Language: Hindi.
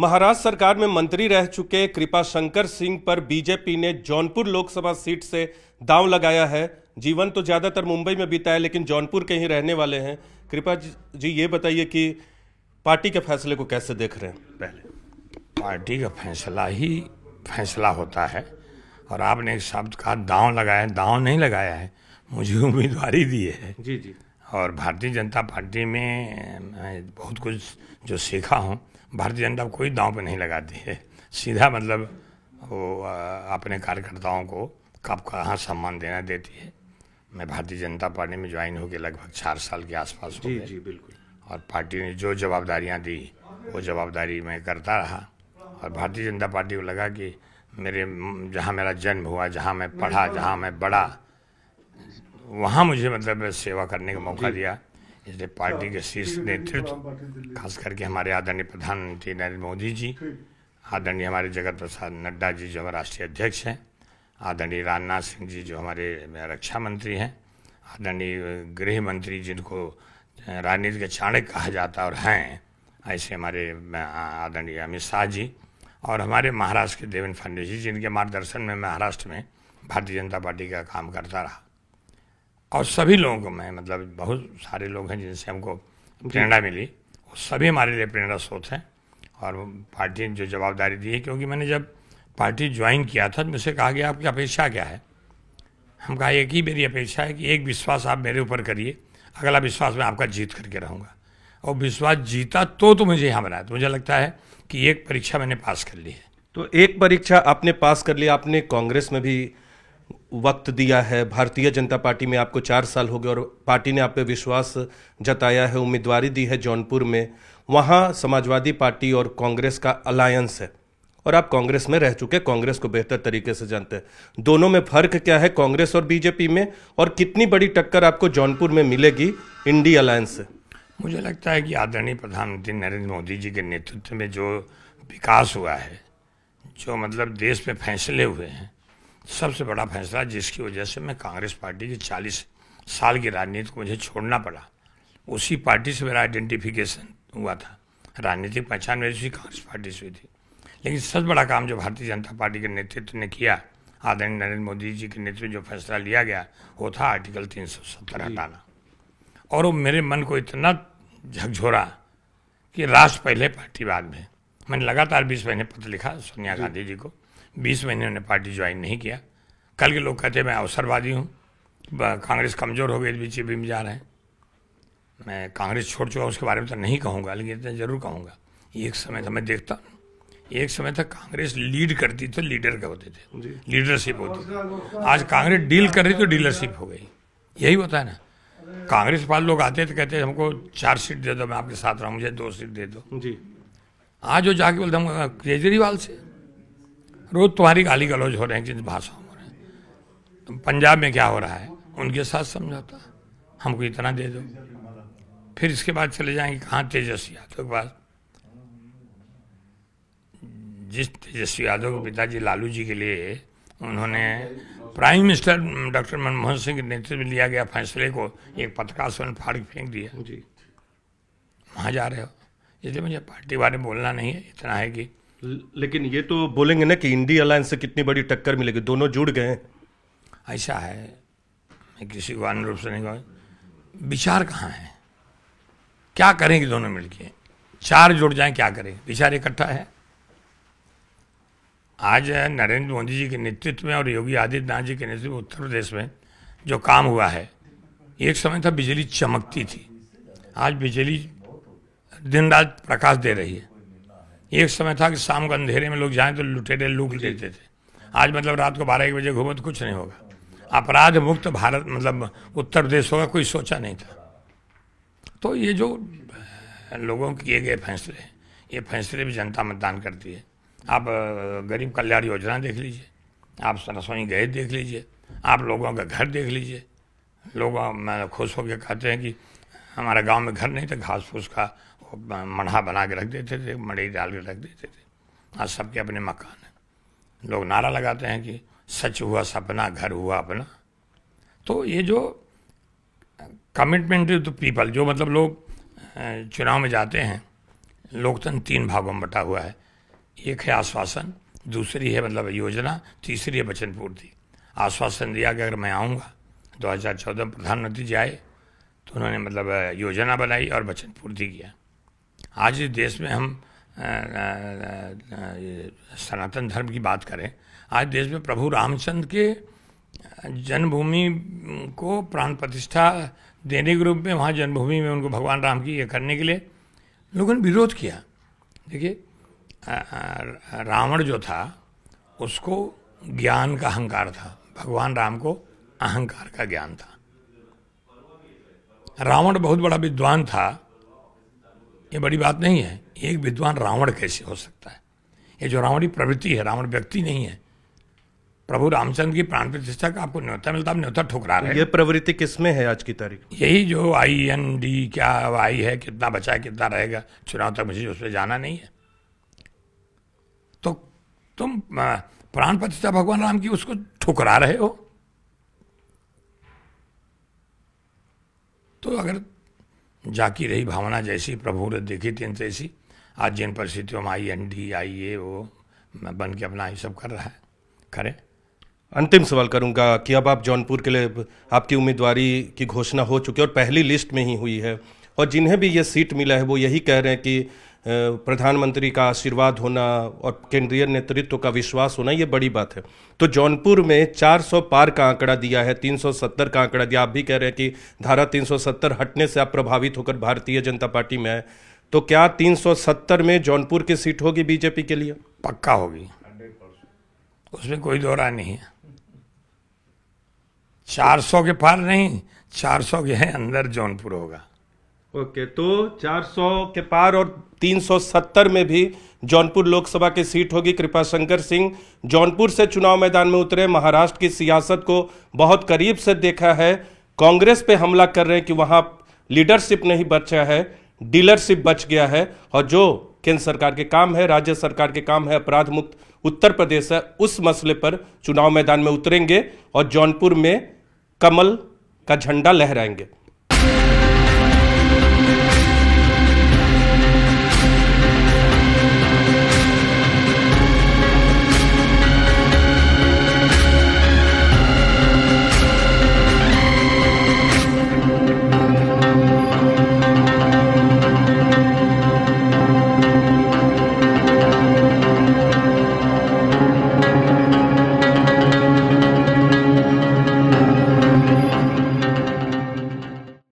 महाराष्ट्र सरकार में मंत्री रह चुके कृपा शंकर सिंह पर बीजेपी ने जौनपुर लोकसभा सीट से दांव लगाया है जीवन तो ज़्यादातर मुंबई में बिताया लेकिन जौनपुर के ही रहने वाले हैं कृपा जी ये बताइए कि पार्टी के फैसले को कैसे देख रहे हैं पहले पार्टी का फैसला ही फैसला होता है और आपने एक शब्द का दांव लगाया दांव नहीं लगाया है मुझे उम्मीदवारी दी है जी जी और भारतीय जनता पार्टी में मैं बहुत कुछ जो सीखा हूँ भारतीय जनता कोई दांव पर नहीं लगाती है सीधा मतलब वो अपने कार्यकर्ताओं को कब कहाँ सम्मान देना देती है मैं भारतीय जनता पार्टी में ज्वाइन होकर लगभग चार साल के आसपास हो जी जी बिल्कुल और पार्टी ने जो जवाबदारियाँ दी वो जवाबदारी मैं करता रहा और भारतीय जनता पार्टी को लगा कि मेरे जहाँ मेरा जन्म हुआ जहाँ मैं पढ़ा जहाँ मैं बड़ा वहाँ मुझे मतलब सेवा करने का मौका दिया इसलिए पार्टी अच्छा। के शीर्ष नेतृत्व खास करके हमारे आदरणीय प्रधानमंत्री नरेंद्र मोदी जी आदरणीय हमारे जगत प्रसाद नड्डा जी जो हमारे राष्ट्रीय अध्यक्ष हैं आदरणीय राजनाथ सिंह जी जो हमारे रक्षा मंत्री हैं आदरणीय गृह मंत्री जिनको राजनीति के चाणक्य कहा जाता और हैं ऐसे हमारे आदरणीय अमित शाह जी और हमारे महाराष्ट्र के देवेंद्र फडणवीस जी जिनके मार्गदर्शन में महाराष्ट्र में भारतीय जनता पार्टी का काम करता रहा और सभी लोगों में मतलब बहुत सारे लोग हैं जिनसे हमको प्रेरणा मिली वो सभी हमारे लिए प्रेरणा स्रोत हैं और पार्टी ने जो जवाबदारी दी है क्योंकि मैंने जब पार्टी ज्वाइन किया था तो मुझसे कहा गया आपकी अपेक्षा क्या है हम कहा एक ही मेरी अपेक्षा है कि एक विश्वास आप मेरे ऊपर करिए अगला विश्वास मैं आपका जीत करके रहूँगा और विश्वास जीता तो तो मुझे यहाँ बनाया तो मुझे लगता है कि एक परीक्षा मैंने पास कर ली है तो एक परीक्षा आपने पास कर ली आपने कांग्रेस में भी वक्त दिया है भारतीय जनता पार्टी में आपको चार साल हो गए और पार्टी ने आप पे विश्वास जताया है उम्मीदवारी दी है जौनपुर में वहाँ समाजवादी पार्टी और कांग्रेस का अलायंस है और आप कांग्रेस में रह चुके कांग्रेस को बेहतर तरीके से जानते हैं दोनों में फर्क क्या है कांग्रेस और बीजेपी में और कितनी बड़ी टक्कर आपको जौनपुर में मिलेगी इंडी अलायंस से मुझे लगता है कि आदरणीय प्रधानमंत्री नरेंद्र मोदी जी के नेतृत्व में जो विकास हुआ है जो मतलब देश में फैसले हुए हैं सबसे बड़ा फैसला जिसकी वजह से मैं कांग्रेस पार्टी की चालीस साल की राजनीति को मुझे छोड़ना पड़ा उसी पार्टी से मेरा आइडेंटिफिकेशन हुआ था राजनीतिक पहचान मेरी उसी कांग्रेस पार्टी से हुई थी लेकिन सबसे बड़ा काम जो भारतीय जनता पार्टी के नेतृत्व ने किया आदरणीय नरेंद्र मोदी जी के नेतृत्व जो फैसला लिया गया वो था आर्टिकल तीन सौ सत्तर हटाना और वो मेरे मन को इतना झकझोरा कि राष्ट्र पहले पार्टी बाद में मैंने लगातार बीस महीने पत्र लिखा सोनिया गांधी जी को बीस महीने उन्होंने पार्टी ज्वाइन नहीं किया कल के लोग कहते मैं अवसरवादी हूँ कांग्रेस कमज़ोर हो गई बीच भी में जा रहे हैं मैं कांग्रेस छोड़ चुका हूँ उसके बारे में तो नहीं कहूँगा लेकिन इतना ज़रूर कहूँगा एक समय था मैं देखता हूँ एक समय था कांग्रेस लीड करती तो लीडर के होते थे लीडरशिप होती थी आज कांग्रेस डील कर रही तो डीलरशिप हो गई यही होता है ना कांग्रेस पास लोग आते थे तो कहते हमको चार सीट दे दो मैं आपके साथ रहा मुझे दो सीट दे दो जी आज वो जाके बोलते हम केजरीवाल से रोज़ तुम्हारी गाली गलौज हो रहे हैं जिन भाषाओं में पंजाब में क्या हो रहा है उनके साथ समझौता हमको इतना दे दो फिर इसके बाद चले जाएंगे कहाँ तेजस्वी यादव के पास जिस तेजस्वी यादव के पिताजी लालू जी के लिए उन्होंने prime minister doctor Manmohan Singh के नेतृत्व में लिया गया फैसले को एक पत्रकार से फाड़ फेंक दिया जी वहाँ जा रहे हो इसलिए मुझे पार्टी बारे में बोलना नहीं है इतना है कि लेकिन ये तो बोलेंगे ना कि इंडिया अलायंस से कितनी बड़ी टक्कर मिलेगी दोनों जुड़ गए ऐसा है मैं किसी को अन्य रूप से नहीं कहूँ विचार कहाँ है क्या करेंगे दोनों मिलके चार जुड़ जाएं क्या करें विचार इकट्ठा है आज नरेंद्र मोदी जी के नेतृत्व में और योगी आदित्यनाथ जी के नेतृत्व में उत्तर प्रदेश में जो काम हुआ है एक समय था बिजली चमकती थी आज बिजली दिन रात प्रकाश दे रही है एक समय था कि शाम को अंधेरे में लोग जाएं तो लुटेरे लूट लेते थे आज मतलब रात को बारह एक बजे घूमो तो कुछ नहीं होगा अपराध मुक्त भारत मतलब उत्तर प्रदेश होगा कोई सोचा नहीं था तो ये जो लोगों के किए गए फैसले ये फैसले भी जनता मतदान करती है आप गरीब कल्याण योजना देख लीजिए आप रसोई गए देख लीजिए आप लोगों का घर देख लीजिए लोग खुश होकर कहते हैं कि हमारे गांव में घर नहीं था घास फूस का मढ़ा बना के रख देते थे मड़ई डाल के रख देते थे आज सबके अपने मकान हैं लोग नारा लगाते हैं कि सच हुआ सपना घर हुआ अपना तो ये जो कमिटमेंट टू पीपल जो मतलब लोग चुनाव में जाते हैं लोकतंत्र तीन भागों में बटा हुआ है एक है आश्वासन दूसरी है मतलब योजना तीसरी है वचन पूर्ति आश्वासन दिया कि अगर मैं आऊँगा 2014 में प्रधानमंत्री जी आए तो उन्होंने मतलब योजना बनाई और वचन पूर्ति किया आज इस देश में हम सनातन धर्म की बात करें आज देश में प्रभु रामचंद्र के जन्मभूमि को प्राण प्रतिष्ठा देने के रूप में वहाँ जन्मभूमि में उनको भगवान राम की ये करने के लिए लोगों ने विरोध किया देखिए रावण जो था उसको ज्ञान का अहंकार था भगवान राम को अहंकार का ज्ञान था रावण बहुत बड़ा विद्वान था ये बड़ी बात नहीं है एक विद्वान रावण कैसे हो सकता है ये जो रावणी प्रवृत्ति है रावण व्यक्ति नहीं है प्रभु रामचंद्र की प्राण प्रतिष्ठा का आपको न्योता मिलता आप न्योता ठुकरा रहे तो ये प्रवृत्ति किसमें है आज की तारीख यही जो आई एन डी क्या आई है कितना बचा है कितना रहेगा चुनाव तक मुझे उस पर जाना नहीं है तो तुम प्राण प्रतिष्ठा भगवान राम की उसको ठुकरा रहे हो तो अगर जाकी रही भावना जैसी प्रभु ने देखी तीन तैसी आज जिन परिस्थितियों में आई एन डी आई ए वो बन के अपना ये सब कर रहा है करें अंतिम सवाल करूंगा कि अब आप जौनपुर के लिए आपकी उम्मीदवारी की घोषणा हो चुकी है और पहली लिस्ट में ही हुई है और जिन्हें भी ये सीट मिला है वो यही कह रहे हैं कि प्रधानमंत्री का आशीर्वाद होना और केंद्रीय नेतृत्व का विश्वास होना ये बड़ी बात है तो जौनपुर में 400 पार का आंकड़ा दिया है 370 का आंकड़ा दिया आप भी कह रहे हैं कि धारा 370 हटने से आप प्रभावित होकर भारतीय जनता पार्टी में आए तो क्या 370 में जौनपुर की सीट होगी बीजेपी के लिए पक्का होगी उसमें कोई दोहरा नहीं है चार के पार नहीं चार के हैं अंदर जौनपुर होगा ओके तो 400 के पार और 370 में भी जौनपुर लोकसभा की सीट होगी कृपा शंकर सिंह जौनपुर से चुनाव मैदान में उतरे महाराष्ट्र की सियासत को बहुत करीब से देखा है कांग्रेस पे हमला कर रहे हैं कि वहाँ लीडरशिप नहीं बचा है डीलरशिप बच गया है और जो केंद्र सरकार के काम है राज्य सरकार के काम है अपराध मुक्त उत्तर प्रदेश है उस मसले पर चुनाव मैदान में उतरेंगे और जौनपुर में कमल का झंडा लहराएंगे